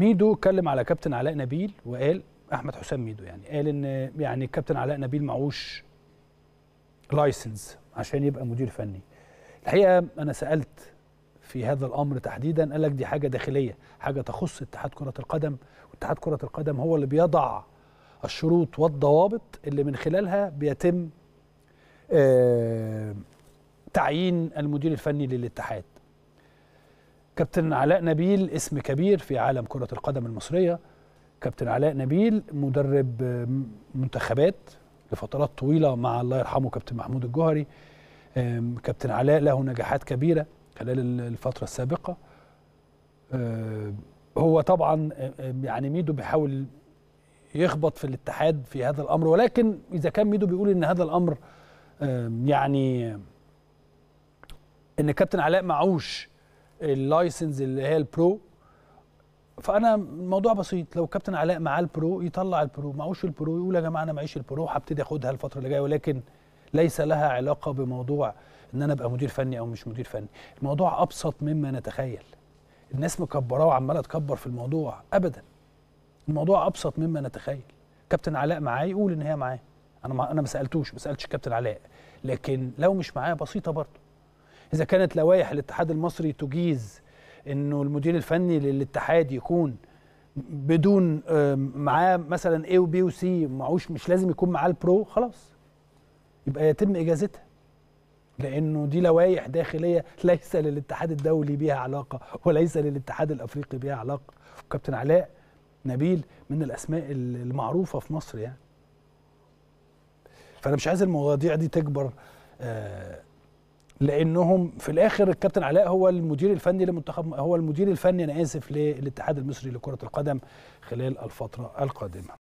ميدو اتكلم على كابتن علاء نبيل وقال احمد حسام ميدو يعني قال ان يعني كابتن علاء نبيل معهوش لايسنس عشان يبقى مدير فني الحقيقه انا سالت في هذا الامر تحديدا قال لك دي حاجه داخليه حاجه تخص اتحاد كره القدم واتحاد كره القدم هو اللي بيضع الشروط والضوابط اللي من خلالها بيتم آه تعيين المدير الفني للاتحاد كابتن علاء نبيل اسم كبير في عالم كرة القدم المصرية كابتن علاء نبيل مدرب منتخبات لفترات طويلة مع الله يرحمه كابتن محمود الجوهري كابتن علاء له نجاحات كبيرة خلال الفترة السابقة آه، هو طبعا يعني ميدو بيحاول يخبط في الاتحاد في هذا الأمر ولكن إذا كان ميدو بيقول إن هذا الأمر يعني إن كابتن علاء معوش اللايسنز اللي هي البرو فانا الموضوع بسيط لو كابتن علاء معاه البرو يطلع البرو معوش البرو يقول يا جماعه انا معيش البرو هبتدي اخدها الفتره اللي جايه ولكن ليس لها علاقه بموضوع ان انا ابقى مدير فني او مش مدير فني الموضوع ابسط مما نتخيل الناس مكبراه وعماله تكبر في الموضوع ابدا الموضوع ابسط مما نتخيل كابتن علاء معاه يقول ان هي معاه انا ما انا ما سالتوش ما سالتش كابتن علاء لكن لو مش معاه بسيطه برضه اذا كانت لوائح الاتحاد المصري تجيز انه المدير الفني للاتحاد يكون بدون آه، معاه مثلا اي وبي وسي معهوش مش لازم يكون معاه البرو خلاص يبقى يتم اجازتها لانه دي لوائح داخليه ليس للاتحاد الدولي بها علاقه وليس للاتحاد الافريقي بها علاقه كابتن علاء نبيل من الاسماء المعروفه في مصر يعني فانا مش عايز المواضيع دي تكبر آه لانهم في الاخر الكابتن علاء هو المدير الفني لمنتخب هو المدير الفني انا اسف للاتحاد المصري لكره القدم خلال الفتره القادمه